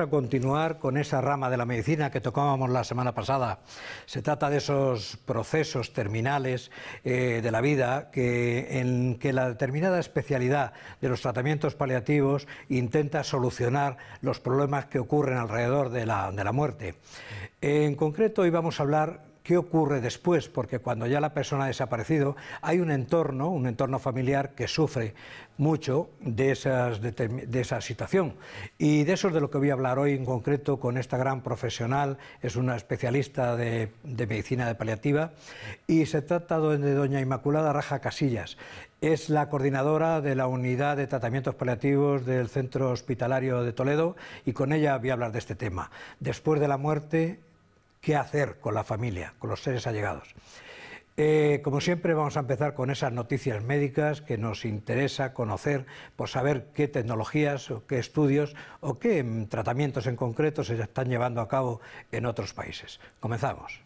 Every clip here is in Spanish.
a continuar con esa rama de la medicina que tocábamos la semana pasada. Se trata de esos procesos terminales eh, de la vida en que la determinada especialidad de los tratamientos paliativos intenta solucionar los problemas que ocurren alrededor de la, de la muerte. En concreto, hoy vamos a hablar qué ocurre después, porque cuando ya la persona ha desaparecido, hay un entorno, un entorno familiar que sufre mucho de, esas, de, esa situación. Y de eso es de lo que voy a hablar hoy en concreto con esta gran profesional, es una especialista de, de medicina de paliativa, y se trata de doña Inmaculada Raja Casillas. Es la coordinadora de la unidad de tratamientos paliativos del Centro Hospitalario de Toledo y con ella voy a hablar de este tema. Después de la muerte, qué hacer con la familia, con los seres allegados. Eh, como siempre vamos a empezar con esas noticias médicas que nos interesa conocer por saber qué tecnologías o qué estudios o qué mm, tratamientos en concreto se están llevando a cabo en otros países. Comenzamos.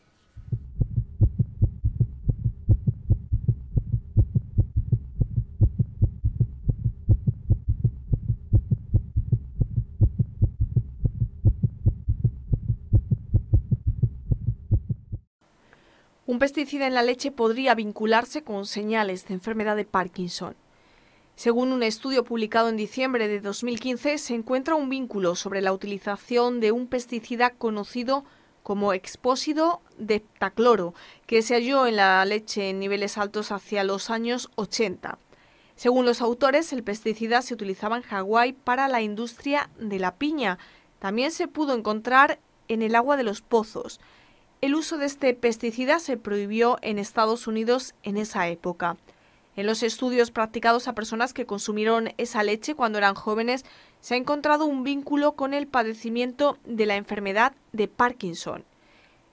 Un pesticida en la leche podría vincularse con señales de enfermedad de Parkinson. Según un estudio publicado en diciembre de 2015, se encuentra un vínculo sobre la utilización de un pesticida conocido como expósido deptacloro, que se halló en la leche en niveles altos hacia los años 80. Según los autores, el pesticida se utilizaba en Hawái para la industria de la piña. También se pudo encontrar en el agua de los pozos. El uso de este pesticida se prohibió en Estados Unidos en esa época. En los estudios practicados a personas que consumieron esa leche cuando eran jóvenes, se ha encontrado un vínculo con el padecimiento de la enfermedad de Parkinson.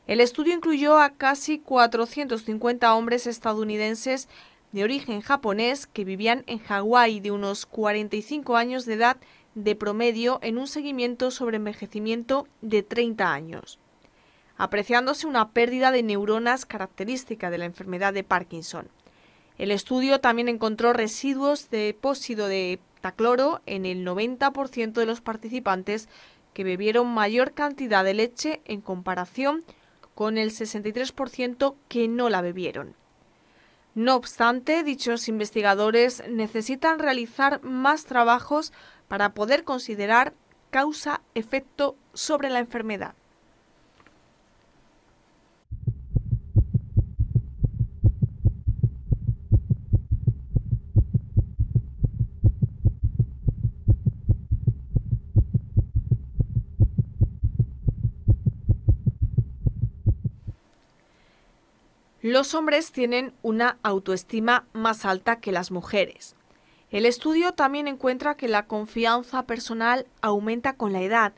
El estudio incluyó a casi 450 hombres estadounidenses de origen japonés que vivían en Hawái de unos 45 años de edad de promedio en un seguimiento sobre envejecimiento de 30 años apreciándose una pérdida de neuronas característica de la enfermedad de Parkinson. El estudio también encontró residuos de pósido de tacloro en el 90% de los participantes que bebieron mayor cantidad de leche en comparación con el 63% que no la bebieron. No obstante, dichos investigadores necesitan realizar más trabajos para poder considerar causa-efecto sobre la enfermedad. Los hombres tienen una autoestima más alta que las mujeres. El estudio también encuentra que la confianza personal aumenta con la edad.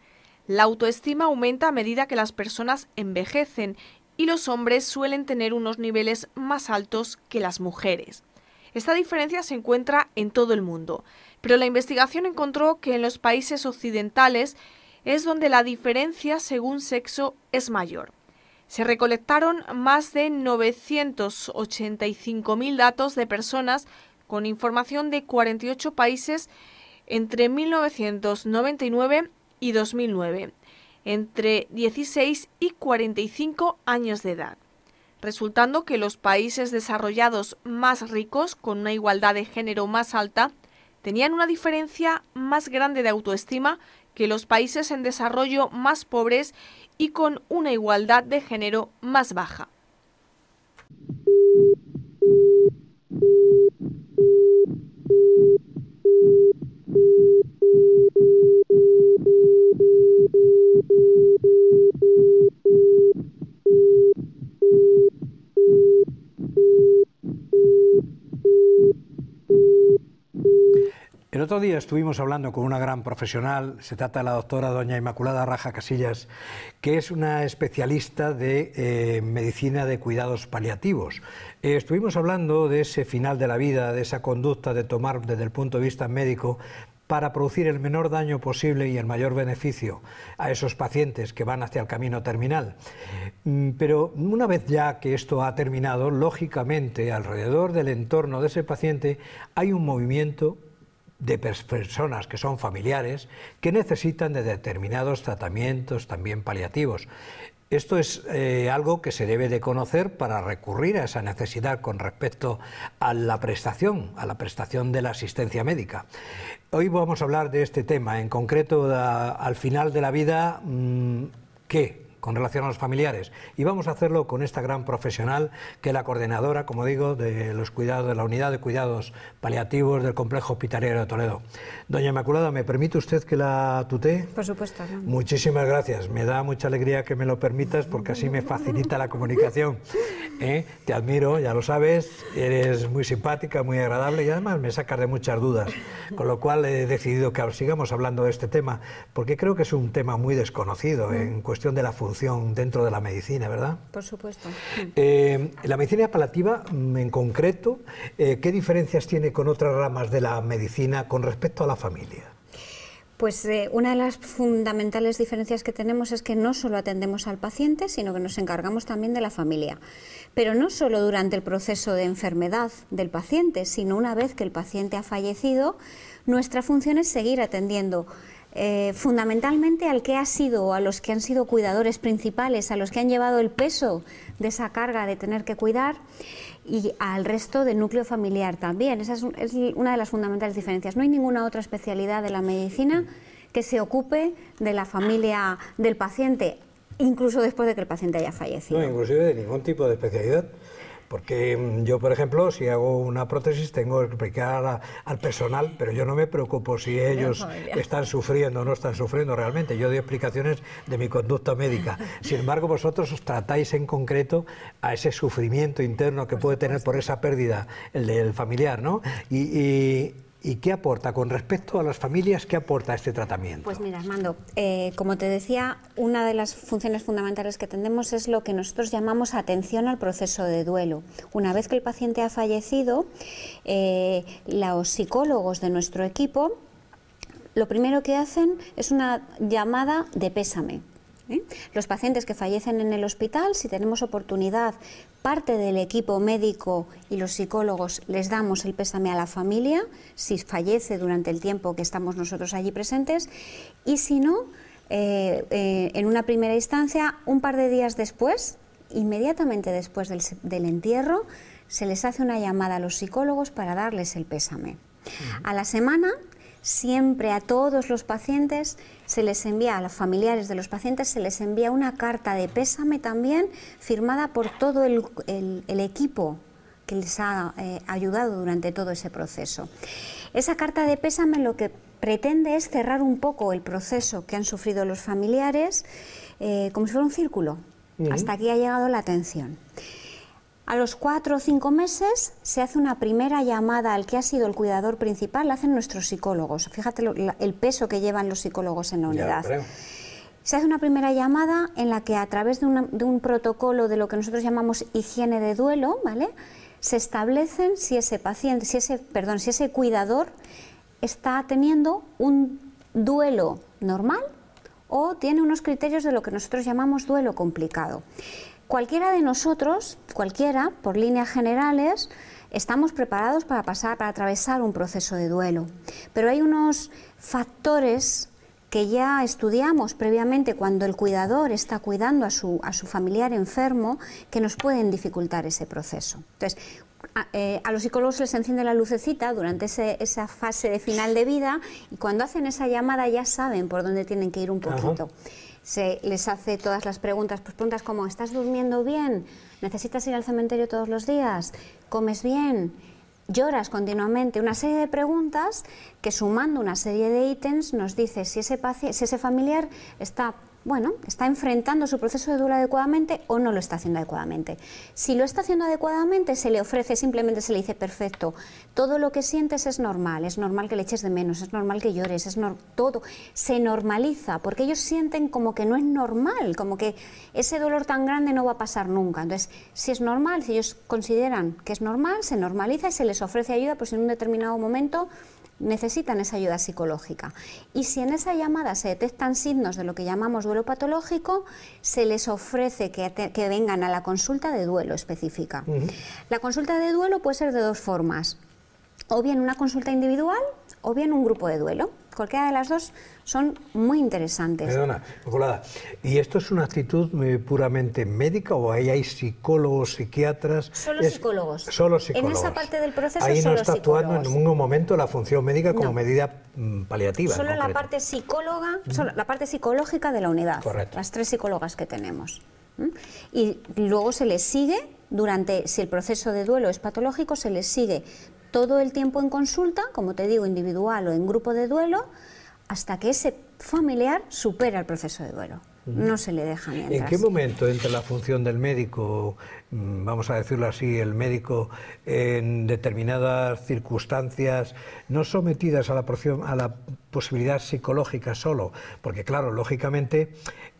La autoestima aumenta a medida que las personas envejecen y los hombres suelen tener unos niveles más altos que las mujeres. Esta diferencia se encuentra en todo el mundo, pero la investigación encontró que en los países occidentales es donde la diferencia según sexo es mayor. Se recolectaron más de 985.000 datos de personas con información de 48 países entre 1999 y 2009, entre 16 y 45 años de edad, resultando que los países desarrollados más ricos, con una igualdad de género más alta, tenían una diferencia más grande de autoestima que los países en desarrollo más pobres y con una igualdad de género más baja. otro día estuvimos hablando con una gran profesional, se trata de la doctora doña Inmaculada Raja Casillas, que es una especialista de eh, medicina de cuidados paliativos. Eh, estuvimos hablando de ese final de la vida, de esa conducta de tomar desde el punto de vista médico para producir el menor daño posible y el mayor beneficio a esos pacientes que van hacia el camino terminal. Mm, pero una vez ya que esto ha terminado, lógicamente alrededor del entorno de ese paciente hay un movimiento de personas que son familiares que necesitan de determinados tratamientos también paliativos. Esto es eh, algo que se debe de conocer para recurrir a esa necesidad con respecto a la prestación, a la prestación de la asistencia médica. Hoy vamos a hablar de este tema, en concreto al final de la vida, mm, ¿qué? con relación a los familiares. Y vamos a hacerlo con esta gran profesional que es la coordinadora, como digo, de los cuidados de la unidad de cuidados paliativos del complejo hospitalario de Toledo. Doña Inmaculada, ¿me permite usted que la tutee? Por supuesto. Muchísimas gracias. Me da mucha alegría que me lo permitas porque así me facilita la comunicación. ¿Eh? Te admiro, ya lo sabes, eres muy simpática, muy agradable y además me sacas de muchas dudas. Con lo cual he decidido que sigamos hablando de este tema porque creo que es un tema muy desconocido en cuestión de la función dentro de la medicina, ¿verdad? Por supuesto. Eh, la medicina palativa, mm, en concreto, eh, ¿qué diferencias tiene con otras ramas de la medicina con respecto a la familia? Pues eh, una de las fundamentales diferencias que tenemos es que no solo atendemos al paciente, sino que nos encargamos también de la familia. Pero no solo durante el proceso de enfermedad del paciente, sino una vez que el paciente ha fallecido, nuestra función es seguir atendiendo eh, fundamentalmente al que ha sido, a los que han sido cuidadores principales, a los que han llevado el peso de esa carga de tener que cuidar y al resto del núcleo familiar también. Esa es, es una de las fundamentales diferencias. No hay ninguna otra especialidad de la medicina que se ocupe de la familia del paciente, incluso después de que el paciente haya fallecido. No, inclusive de ningún tipo de especialidad. Porque mm, yo, por ejemplo, si hago una prótesis, tengo que explicar al personal, pero yo no me preocupo si ellos están sufriendo o no están sufriendo realmente. Yo doy explicaciones de mi conducta médica. Sin embargo, vosotros os tratáis en concreto a ese sufrimiento interno que puede tener por esa pérdida el del familiar, ¿no? y ¿Y qué aporta con respecto a las familias? ¿Qué aporta este tratamiento? Pues mira, Armando, eh, como te decía, una de las funciones fundamentales que tenemos es lo que nosotros llamamos atención al proceso de duelo. Una vez que el paciente ha fallecido, eh, los psicólogos de nuestro equipo lo primero que hacen es una llamada de pésame ¿eh? Los pacientes que fallecen en el hospital, si tenemos oportunidad, parte del equipo médico y los psicólogos les damos el pésame a la familia, si fallece durante el tiempo que estamos nosotros allí presentes, y si no, eh, eh, en una primera instancia, un par de días después, inmediatamente después del, del entierro, se les hace una llamada a los psicólogos para darles el pésame. A la semana siempre a todos los pacientes se les envía, a los familiares de los pacientes se les envía una carta de pésame también firmada por todo el, equipo que les ha eh, ayudado durante todo ese proceso. Esa carta de pésame lo que pretende es cerrar un poco el proceso que han sufrido los familiares, eh, como si fuera un círculo. Hasta aquí ha llegado la atención. A los cuatro o cinco meses se hace una primera llamada al que ha sido el cuidador principal, la hacen nuestros psicólogos. Fíjate el peso que llevan los psicólogos en la unidad. Se hace una primera llamada en la que a través de, de, un protocolo de lo que nosotros llamamos higiene de duelo, ¿vale? Se establecen si ese paciente, si ese, perdón, si ese cuidador está teniendo un duelo normal o tiene unos criterios de lo que nosotros llamamos duelo complicado. Cualquiera de nosotros, cualquiera, por líneas generales, estamos preparados para pasar, para atravesar un proceso de duelo. Pero hay unos factores que ya estudiamos previamente cuando el cuidador está cuidando a su, a su familiar enfermo que nos pueden dificultar ese proceso. Entonces, a, eh, los psicólogos les enciende la lucecita durante esa fase de final de vida y cuando hacen esa llamada ya saben por dónde tienen que ir un poquito se les hace todas las preguntas, pues preguntas como ¿estás durmiendo bien? ¿Necesitas ir al cementerio todos los días? ¿Comes bien? lloras continuamente, una serie de preguntas que sumando una serie de ítems nos dice si ese, si ese familiar está bueno, está enfrentando su proceso de duelo adecuadamente o no lo está haciendo adecuadamente. Si lo está haciendo adecuadamente, se le ofrece, simplemente se le dice, perfecto, todo lo que sientes es normal, es normal que le eches de menos, es normal que llores, es todo, se normaliza, porque ellos sienten como que no es normal, como que ese dolor tan grande no va a pasar nunca. Entonces, si es normal, si ellos consideran que es normal, se normaliza y se les ofrece ayuda, pues en un determinado momento necesitan esa ayuda psicológica. Y si en esa llamada se detectan signos de lo que llamamos duelo patológico, se les ofrece que, vengan a la consulta de duelo específica. La consulta de duelo puede ser de dos formas, o bien una consulta individual o bien un grupo de duelo cualquiera de las dos son muy interesantes. Perdona, colada. ¿y esto es una actitud eh, puramente médica o ahí hay psicólogos, psiquiatras? Solo psicólogos. Solo psicólogos. En esa parte del proceso Ahí no está actuando en ningún momento la función médica como medida mm, paliativa. Solo la parte psicóloga, la parte psicológica de la unidad. Correcto. Las tres psicólogas que tenemos. Y luego se les sigue durante, si el proceso de duelo es patológico, se les sigue todo el tiempo en consulta, como te digo, individual o en grupo de duelo, hasta que ese familiar supera el proceso de duelo. No se le deja mientras. ¿En qué momento entre la función del médico Mm, vamos a decirlo así, el médico en determinadas circunstancias, no sometidas a la, a la posibilidad psicológica solo, porque claro, lógicamente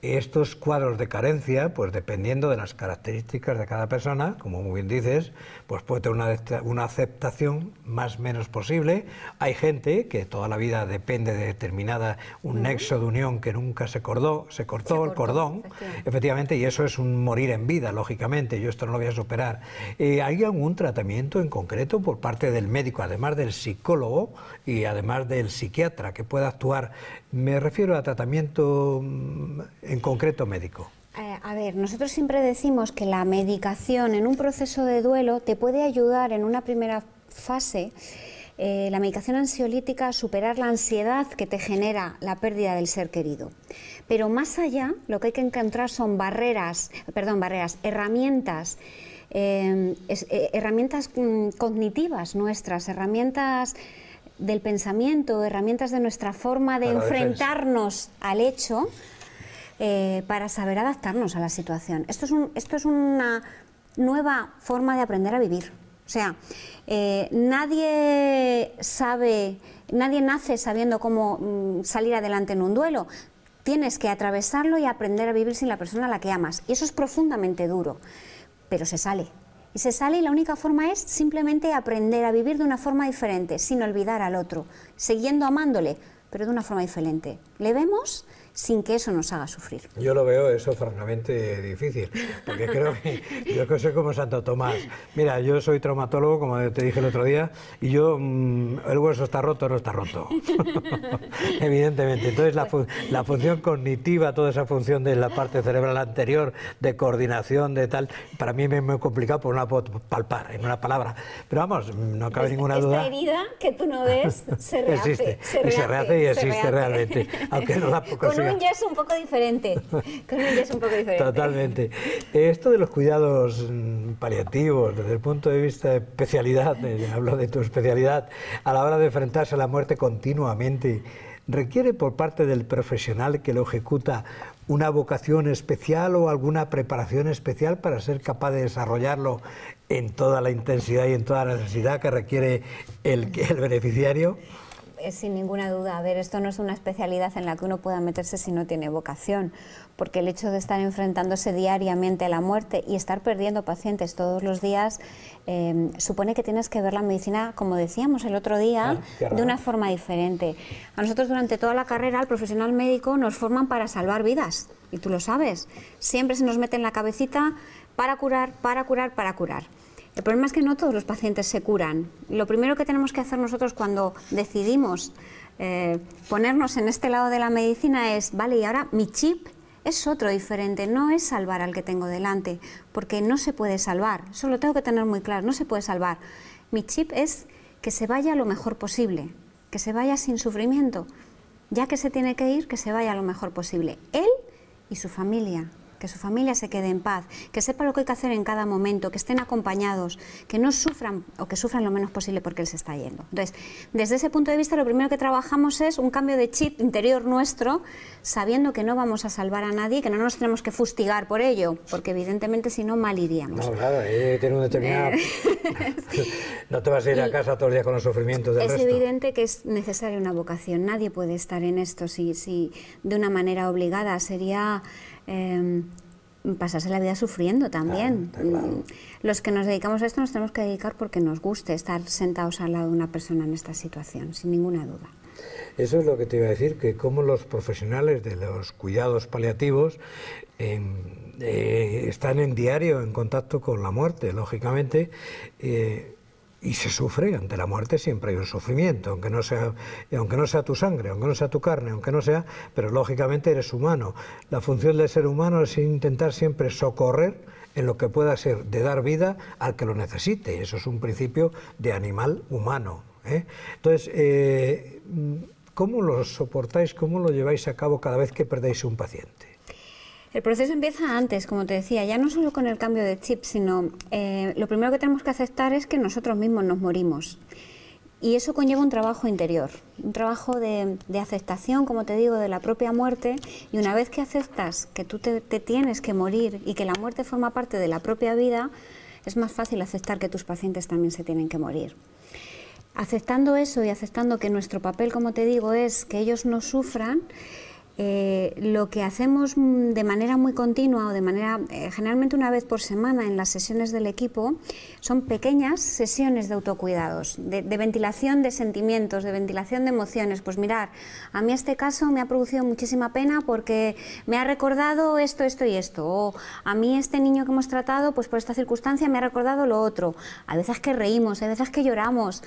estos cuadros de carencia, pues dependiendo de las características de cada persona, como muy bien dices, pues puede tener una, aceptación más o menos posible. Hay gente que toda la vida depende de determinada, un nexo de unión que nunca se, cordó, se, cortó, el cordón, efectivamente. y eso es un morir en vida, lógicamente. Yo no lo voy a superar. Eh, ¿Hay algún tratamiento en concreto por parte del médico, además del psicólogo y además del psiquiatra que pueda actuar? Me refiero a tratamiento mm, en concreto médico. Eh, a ver, nosotros siempre decimos que la medicación en un proceso de duelo te puede ayudar en una primera fase eh, la medicación ansiolítica a superar la ansiedad que te genera la pérdida del ser querido. Pero más allá, lo que hay que encontrar son barreras, perdón, barreras, herramientas. Eh, eh, herramientas mm, cognitivas nuestras, herramientas del pensamiento, herramientas de nuestra forma de enfrentarnos al hecho eh, para saber adaptarnos a la situación. Esto es, una nueva forma de aprender a vivir. O sea, nadie sabe, nadie nace sabiendo cómo mm, salir adelante en un duelo. Tienes que atravesarlo y aprender a vivir sin la persona a la que amas. Y eso es profundamente duro, pero se sale. Y se sale y la única forma es simplemente aprender a vivir de una forma diferente, sin olvidar al otro, siguiendo amándole, pero de una forma diferente. ¿Le vemos? sin que eso nos haga sufrir. Yo lo veo eso francamente difícil, porque creo que yo que soy como Santo Tomás. Mira, yo soy traumatólogo, como te dije el otro día, y yo, mm, el hueso está roto, no está roto. Evidentemente. Entonces, la, función cognitiva, toda esa función de la parte cerebral anterior, de coordinación, de tal, para mí es muy complicado, por no palpar, en una palabra. Pero vamos, no cabe ninguna duda. Esta herida que tú no ves se rehace. Existe, se rehace, y existe realmente, aunque no la poco Con un yes un poco diferente. Con un un poco diferente. Totalmente. Esto de los cuidados mm, paliativos, desde el punto de vista de especialidad, eh, hablo de tu especialidad, a la hora de enfrentarse a la muerte continuamente, ¿requiere por parte del profesional que lo ejecuta una vocación especial o alguna preparación especial para ser capaz de desarrollarlo en toda la intensidad y en toda la necesidad que requiere el beneficiario? sin ninguna duda, a ver, esto no es una especialidad en la que uno pueda meterse si no tiene vocación, porque el hecho de estar enfrentándose diariamente a la muerte y estar perdiendo pacientes todos los días em, supone que tienes que ver la medicina, como decíamos el otro día, de una forma diferente. A nosotros durante toda la carrera, al profesional médico nos forman para salvar vidas, y tú lo sabes. Siempre se nos mete en la cabecita para curar, para curar, para curar. El problema es que no todos los pacientes se curan. Lo primero que tenemos que hacer nosotros cuando decidimos eh, ponernos en este lado de la medicina es, vale, y ahora mi chip es otro diferente, no es salvar al que tengo delante, porque no se puede salvar, eso lo tengo que tener muy claro, no se puede salvar. Mi chip es que se vaya lo mejor posible, que se vaya sin sufrimiento, ya que se tiene que ir, que se vaya lo mejor posible, él y su familia, que su familia se quede en paz, que sepa lo que hay que hacer en cada momento, que estén acompañados, que no sufran o que sufran lo menos posible porque él se está yendo. Entonces, desde ese punto de vista, lo primero que trabajamos es un cambio de chip interior nuestro, sabiendo que no vamos a salvar a nadie, que no nos tenemos que fustigar por ello, porque evidentemente si no, maliríamos... No, claro, eh, tiene un determinado... Eh. no te vas a ir a casa todos los días con los sufrimientos del es resto. Es evidente que es necesaria una vocación, nadie puede estar en esto si, si de una manera obligada, sería Em, pasarse la vida sufriendo también. Mm, los que nos dedicamos a esto nos tenemos que dedicar porque nos guste estar sentados al lado de una persona en esta situación, sin ninguna duda. Eso es lo que te iba a decir, que como los profesionales de los cuidados paliativos em, eh, están en diario en contacto con la muerte, lógicamente, eh, y se sufre, ante la muerte siempre hay un sufrimiento, aunque no, sea, aunque no sea tu sangre, aunque no sea tu carne, aunque no sea, pero lógicamente eres humano. La función del ser humano es intentar siempre socorrer en lo que pueda ser de dar vida al que lo necesite, eso es un principio de animal humano. ¿eh? Entonces, eh, ¿cómo lo soportáis, cómo lo lleváis a cabo cada vez que perdéis un paciente? El proceso empieza antes, como te decía, ya no solo con el cambio de chip, sino eh, lo primero que tenemos que aceptar es que nosotros mismos nos morimos. Y eso conlleva un trabajo interior, un trabajo de, aceptación, como te digo, de la propia muerte. Y una vez que aceptas que tú te, tienes que morir y que la muerte forma parte de la propia vida, es más fácil aceptar que tus pacientes también se tienen que morir. Aceptando eso y aceptando que nuestro papel, como te digo, es que ellos no sufran, eh, lo que hacemos de manera muy continua o de manera eh, generalmente una vez por semana en las sesiones del equipo son pequeñas sesiones de autocuidados, de, de, ventilación de sentimientos, de ventilación de emociones. Pues mirar, a mí este caso me ha producido muchísima pena porque me ha recordado esto, esto y esto. O a mí este niño que hemos tratado, pues por esta circunstancia me ha recordado lo otro. A veces que reímos, a veces que lloramos,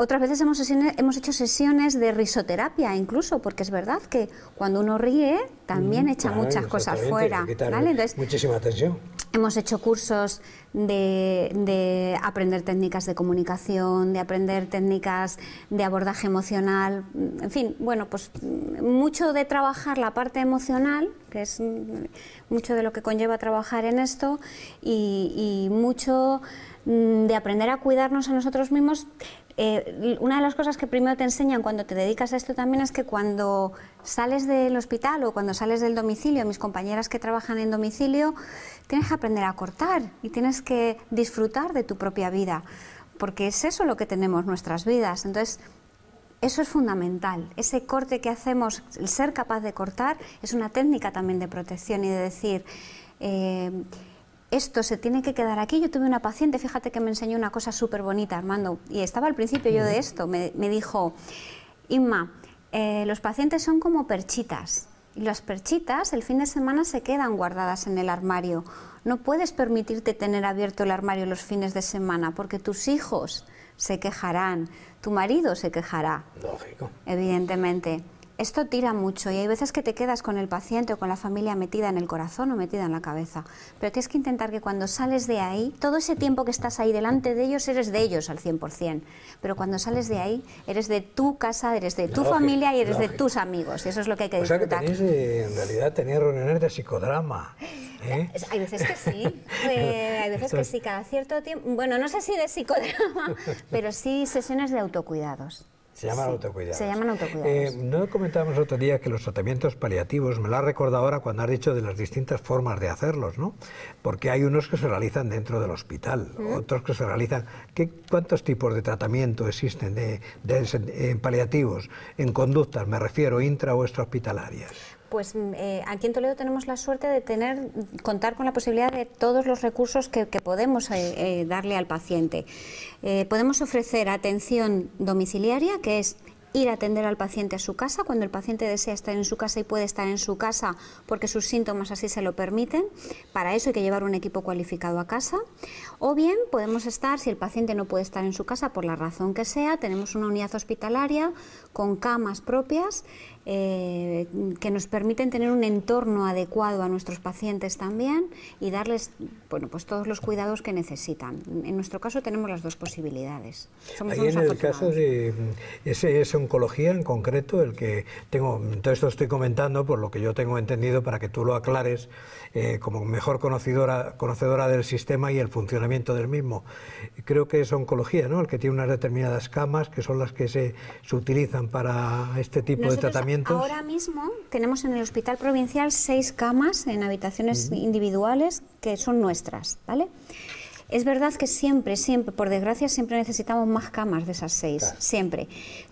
otras veces hemos, hemos hecho sesiones de risoterapia incluso, porque es verdad que cuando uno ríe también echa muchas cosas fuera. ¿vale? muchísima atención. Hemos hecho cursos de, aprender técnicas de comunicación, de aprender técnicas de abordaje emocional, en fin, bueno, pues mucho de trabajar la parte emocional, que es mucho de lo que conlleva trabajar en esto, y mucho Mm, de aprender a cuidarnos a nosotros mismos, eh, una de las cosas que primero te enseñan cuando te dedicas a esto también es que cuando sales del hospital o cuando sales del domicilio, mis compañeras que trabajan en domicilio, tienes que aprender a cortar y tienes que disfrutar de tu propia vida, porque es eso lo que tenemos nuestras vidas. Entonces, eso es fundamental. Ese corte que hacemos, el ser capaz de cortar, es una técnica también de protección y de decir... Eh, esto se tiene que quedar aquí. Yo tuve una paciente, fíjate que me enseñó una cosa súper bonita, Armando, y estaba al principio yo de esto, me, dijo, Inma, eh, los pacientes son como perchitas. Y las perchitas el fin de semana se quedan guardadas en el armario. No puedes permitirte tener abierto el armario los fines de semana porque tus hijos se quejarán, tu marido se quejará. Lógico. Evidentemente. Esto tira mucho y hay veces que te quedas con el paciente o con la familia metida en el corazón o metida en la cabeza. Pero tienes que intentar que cuando sales de ahí, todo ese tiempo que estás ahí delante de ellos, eres de ellos al 100%. Pero cuando sales de ahí, eres de tu casa, eres de tu familia y eres de tus amigos. Y eso es lo que hay que disfrutar. O sea que eh, en realidad tenías reuniones de psicodrama. ¿eh? Eh, hay veces que sí, hay veces que sí, cada cierto tiempo, bueno, no sé si de psicodrama, pero sí sesiones de autocuidados. Se llaman autocuidados. Eh, no comentábamos otro día que los tratamientos paliativos, me lo has recordado ahora cuando has dicho de las distintas formas de hacerlos, ¿no? Porque hay unos que se realizan dentro del hospital, otros que se realizan... ¿qué, ¿Cuántos tipos de tratamiento existen en paliativos? En conductas, me refiero, intra o hospitalarias? Pues mm, eh, aquí en Toledo tenemos la suerte de tener, contar con la posibilidad de todos los recursos que, podemos eh, eh, darle al paciente. podemos ofrecer atención domiciliaria, que es ir a atender al paciente a su casa, cuando el paciente desea estar en su casa y puede estar en su casa porque sus síntomas así se lo permiten. Para eso hay que llevar un equipo cualificado a casa. O bien podemos estar, si el paciente no puede estar en su casa por la razón que sea, tenemos una unidad hospitalaria con camas propias eh, que nos permiten tener un entorno adecuado a nuestros pacientes también y darles bueno, pues todos los cuidados que necesitan. En nuestro caso tenemos las dos posibilidades. Somos en el caso de ese es oncología en concreto el que tengo, todo esto estoy comentando por lo que yo tengo entendido para que tú lo aclares eh, como mejor conocedora, conocedora del sistema y el funcionamiento del mismo. Creo que es oncología, ¿no? El que tiene unas determinadas camas que son las que se, utilizan para este tipo de tratamiento Ahora mismo tenemos en el Hospital Provincial seis camas en habitaciones individuales que son nuestras, ¿vale? Es verdad que siempre, siempre, por desgracia, siempre necesitamos más camas de esas seis, siempre.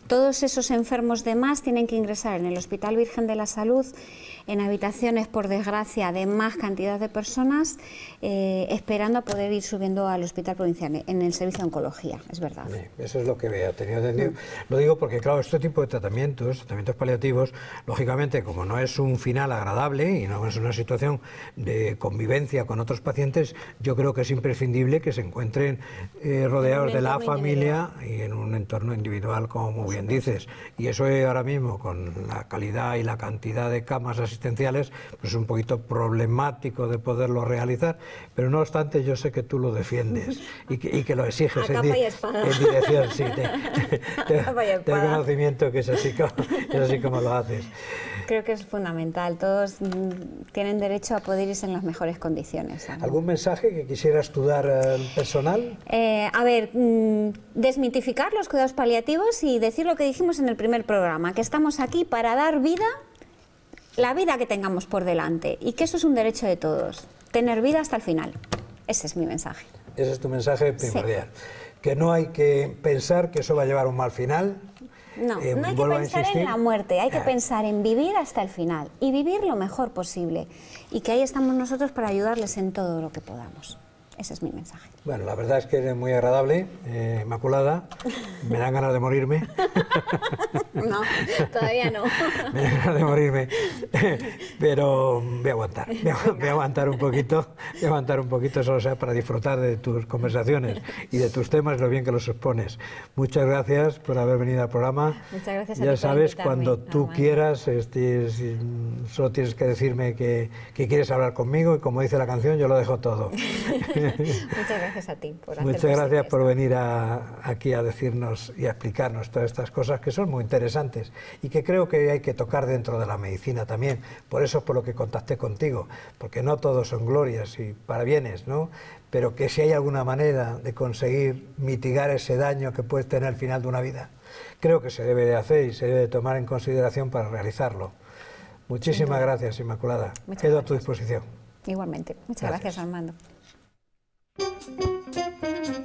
Todos esos enfermos de más tienen que ingresar en el Hospital Virgen de la Salud en habitaciones, por desgracia, de más cantidad de personas, eh, esperando a poder ir subiendo al Hospital Provincial en el servicio de oncología, es verdad. Eso es lo que veo, tenido entendido. Lo digo porque, claro, este tipo de tratamientos, tratamientos paliativos, lógicamente, como no es un final agradable y no es una situación de convivencia con otros pacientes, yo creo que es imprescindible que se encuentren eh, rodeados de la familia y en un entorno individual como muy dices. Y eso ahora mismo, con la calidad y la cantidad de camas asistenciales, pues es un poquito problemático de poderlo realizar, pero no obstante yo sé que tú lo defiendes y que, lo exiges en, en, dirección, sí, te, conocimiento que es así, como, lo haces. Creo que es fundamental, todos mm, tienen derecho a poder irse en las mejores condiciones. ¿Algún mensaje que quisieras tú dar al personal? Eh, a ver, mm, desmitificar los cuidados paliativos y decir lo que dijimos en el primer programa, que estamos aquí para dar vida, la vida que tengamos por delante, y que eso es un derecho de todos, tener vida hasta el final. Ese es mi mensaje. Ese es tu mensaje primordial. Que no hay que pensar que eso va a llevar a un mal final. No, eh, no hay que pensar en la muerte, hay que ah. pensar en vivir hasta el final y vivir lo mejor posible. Y que ahí estamos nosotros para ayudarles en todo lo que podamos. Ese es mi mensaje. Bueno, la verdad es que es muy agradable, eh, Inmaculada. Me dan ganas de morirme. No, todavía no. Me dan ganas de morirme. Pero voy a aguantar. Voy a, aguantar un poquito. Voy a aguantar un poquito, solo sea para disfrutar de tus conversaciones y de tus temas, lo bien que los expones. Muchas gracias por haber venido al programa. Muchas gracias. Ya a ti sabes, cuando tú quieras, este, solo tienes que decirme que, que quieres hablar conmigo y como dice la canción, yo lo dejo todo. Muchas gracias a Muchas gracias por venir aquí a decirnos y a explicarnos todas estas cosas que son muy interesantes y que creo que hay que tocar dentro de la medicina también. Por eso es por lo que contacté contigo, porque no todos son glorias y parabienes, ¿no? Pero que si hay alguna manera de conseguir mitigar ese daño que puede tener al final de una vida, creo que se debe de hacer y se debe de tomar en consideración para realizarlo. Muchísimas gracias, Inmaculada. Quedo a tu disposición. Igualmente. Muchas gracias Armando. Thank you.